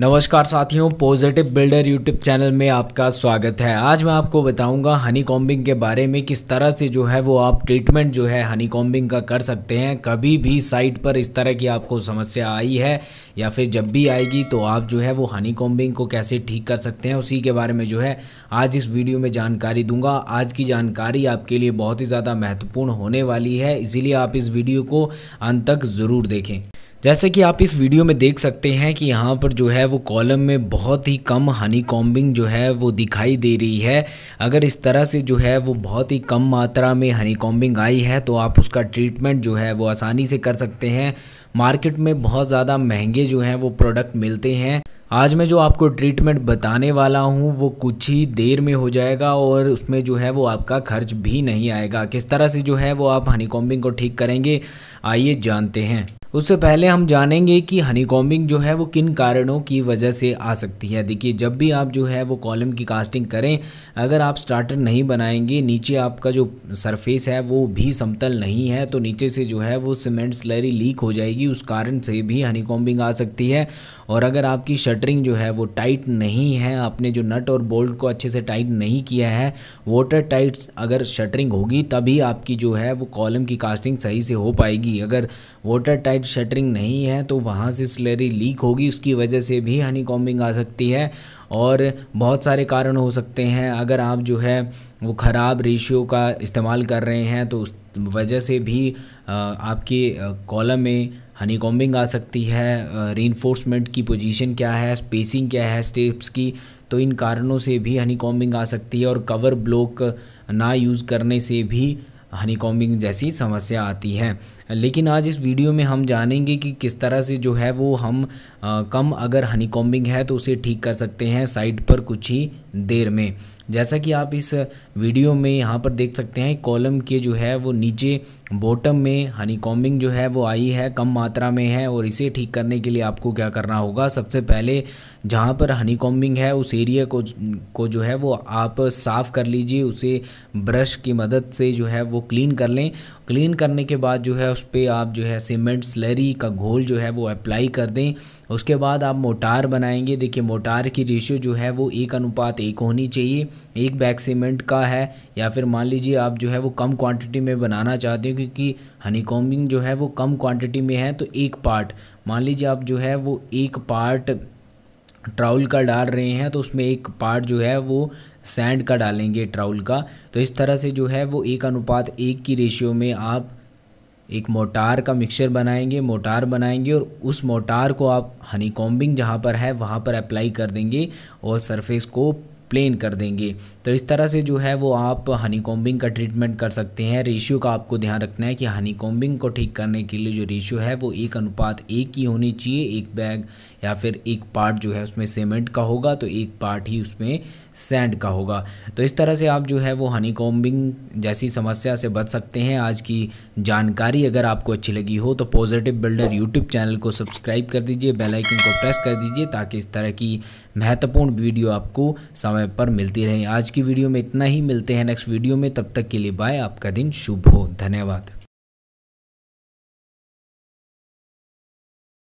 नमस्कार साथियों positive builder YouTube channel में आपका स्वागत है आज मैं आपको बताऊंगा हनी कॉम्बिंग के बारे में किस तरह से जो है वो आप ट्रीटमेंट जो है हनी कॉम्बिंग का कर सकते हैं कभी भी साइट पर इस तरह की आपको समस्या आई है या फिर जब भी आएगी तो आप जो है वो हनी कॉम्बिंग को कैसे ठीक कर सकते हैं उसी के बारे में जो है आज इस वीडियो में जानकारी दूंगा आज की जानकारी आपके लिए बहुत ही ज़्यादा महत्वपूर्ण होने वाली है इसीलिए आप इस वीडियो को अंत तक ज़रूर देखें जैसे कि आप इस वीडियो में देख सकते हैं कि यहाँ पर जो है वो कॉलम में बहुत ही कम हनी कॉम्बिंग जो है वो दिखाई दे रही है अगर इस तरह से जो है वो बहुत ही कम मात्रा में हनी कॉम्बिंग आई है तो आप उसका ट्रीटमेंट जो है वो आसानी से कर सकते हैं मार्केट में बहुत ज़्यादा महंगे जो हैं वो प्रोडक्ट मिलते हैं आज मैं जो आपको ट्रीटमेंट बताने वाला हूँ वो कुछ ही देर में हो जाएगा और उसमें जो है वो आपका खर्च भी नहीं आएगा किस तरह से जो है वो आप हनी कॉम्बिंग को ठीक करेंगे आइए जानते हैं उससे पहले हम जानेंगे कि हनी कॉम्बिंग जो है वो किन कारणों की वजह से आ सकती है देखिए जब भी आप जो है वो कॉलम की कास्टिंग करें अगर आप स्टार्टर नहीं बनाएंगे नीचे आपका जो सरफेस है वो भी समतल नहीं है तो नीचे से जो है वो सीमेंट स्लरी लीक हो जाएगी उस कारण से भी हनी कॉम्बिंग आ सकती है और अगर आपकी शटरिंग जो है वो टाइट नहीं है आपने जो नट और बोल्ट को अच्छे से टाइट नहीं किया है वाटर टाइट अगर शटरिंग होगी तभी आपकी जो है वो कॉलम की कास्टिंग सही से हो पाएगी अगर वाटर टाइट साइड शटरिंग नहीं है तो वहाँ से स्लरी लीक होगी उसकी वजह से भी हनी कॉम्बिंग आ सकती है और बहुत सारे कारण हो सकते हैं अगर आप जो है वो ख़राब रेशियो का इस्तेमाल कर रहे हैं तो उस वजह से भी आपके कॉलम में हनी कॉम्बिंग आ सकती है रीनफोर्समेंट की पोजीशन क्या है स्पेसिंग क्या है स्टेप्स की तो इन कारणों से भी हनी कॉम्बिंग आ सकती है और कवर ब्लॉक ना यूज़ करने से भी हनी कॉम्बिंग जैसी समस्या आती है लेकिन आज इस वीडियो में हम जानेंगे कि किस तरह से जो है वो हम आ, कम अगर हनी कॉम्बिंग है तो उसे ठीक कर सकते हैं साइट पर कुछ ही देर में जैसा कि आप इस वीडियो में यहाँ पर देख सकते हैं कॉलम के जो है वो नीचे बॉटम में हनी कॉम्बिंग जो है वो आई है कम मात्रा में है और इसे ठीक करने के लिए आपको क्या करना होगा सबसे पहले जहाँ पर हनी कॉम्बिंग है उस एरिया को को जो है वो आप साफ़ कर लीजिए उसे ब्रश की मदद से जो है वो क्लीन कर लें क्लीन करने के बाद जो है उस पर आप जो है सीमेंट स्लरी का घोल जो है वो अप्लाई कर दें उसके बाद आप मोटार बनाएंगे देखिए मोटार की रेशियो जो है वो एक अनुपात एक होनी चाहिए एक बैग सीमेंट का है या फिर मान लीजिए आप जो है वो कम क्वांटिटी में बनाना चाहते हो क्योंकि हनी कॉम्बिंग जो है वो कम क्वांटिटी में है तो एक पार्ट मान लीजिए आप जो है वो एक पार्ट ट्राउल का डाल रहे हैं तो उसमें एक पार्ट जो है वो सैंड का डालेंगे ट्राउल का तो इस तरह से जो है वो एक अनुपात एक की रेशियो में आप एक मोटार का मिक्सचर बनाएंगे मोटार बनाएंगे और उस मोटार को आप हनी कॉम्बिंग जहाँ पर है वहाँ पर अप्लाई कर देंगे और सरफेस को प्लेन कर देंगे तो इस तरह से जो है वो आप हनी कॉम्बिंग का ट्रीटमेंट कर सकते हैं रेशियो का आपको ध्यान रखना है कि हनी कॉम्बिंग को ठीक करने के लिए जो रेशियो है वो एक अनुपात एक ही होनी चाहिए एक बैग या फिर एक पार्ट जो है उसमें सीमेंट का होगा तो एक पार्ट ही उसमें सैंड का होगा तो इस तरह से आप जो है वो हनी कॉम्बिंग जैसी समस्या से बच सकते हैं आज की जानकारी अगर आपको अच्छी लगी हो तो पॉजिटिव बिल्डर यूट्यूब चैनल को सब्सक्राइब कर दीजिए बेलाइकन को प्रेस कर दीजिए ताकि इस तरह की महत्वपूर्ण वीडियो आपको समझ समय पर मिलती रहें आज की वीडियो में इतना ही मिलते हैं नेक्स्ट वीडियो में तब तक के लिए बाय आपका दिन शुभ हो धन्यवाद